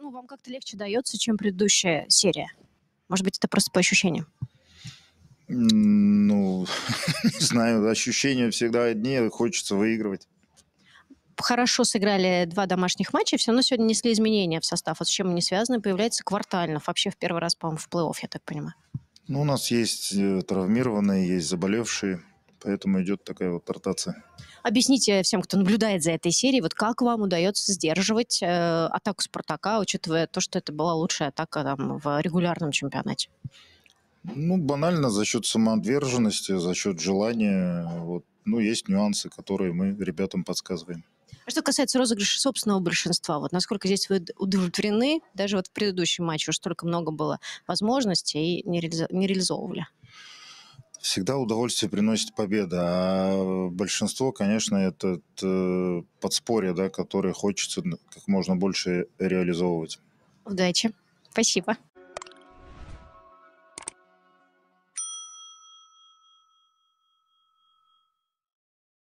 Ну, вам как-то легче дается, чем предыдущая серия. Может быть, это просто по ощущениям? Ну, не знаю, ощущения всегда одни, хочется выигрывать. Хорошо сыграли два домашних матча, все равно сегодня несли изменения в состав. А с чем они связаны? Появляется квартальнов. Вообще в первый раз, по-моему, в плей-офф, я так понимаю. Ну, у нас есть э, травмированные, есть заболевшие поэтому идет такая вот ротация. Объясните всем, кто наблюдает за этой серией, вот как вам удается сдерживать э, атаку Спартака, учитывая то, что это была лучшая атака там, в регулярном чемпионате? Ну, банально за счет самоотверженности, за счет желания. Вот, ну, есть нюансы, которые мы ребятам подсказываем. А что касается розыгрыша собственного большинства, вот насколько здесь вы удовлетворены, даже вот в предыдущем матче уж столько много было возможностей и не, реализовывали? Всегда удовольствие приносит победа, а большинство, конечно, это э, подспорье, да, которое хочется как можно больше реализовывать. Удачи. Спасибо.